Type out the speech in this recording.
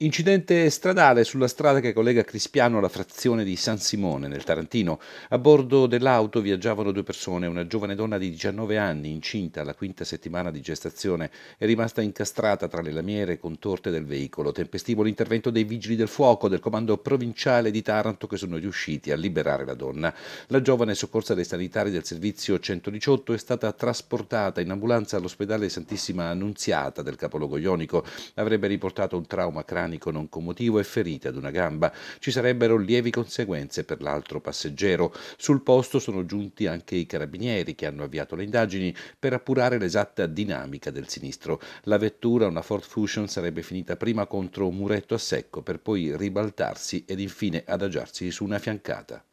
Incidente stradale sulla strada che collega Crispiano alla frazione di San Simone nel Tarantino. A bordo dell'auto viaggiavano due persone, una giovane donna di 19 anni, incinta alla quinta settimana di gestazione, è rimasta incastrata tra le lamiere contorte del veicolo. Tempestivo l'intervento dei vigili del fuoco del comando provinciale di Taranto che sono riusciti a liberare la donna. La giovane soccorsa dai sanitari del servizio 118 è stata trasportata in ambulanza all'ospedale Santissima Annunziata del capoluogo ionico. Avrebbe riportato un trauma cranico meccanico non commotivo e ferite ad una gamba. Ci sarebbero lievi conseguenze per l'altro passeggero. Sul posto sono giunti anche i carabinieri che hanno avviato le indagini per appurare l'esatta dinamica del sinistro. La vettura, una Ford Fusion, sarebbe finita prima contro un muretto a secco per poi ribaltarsi ed infine adagiarsi su una fiancata.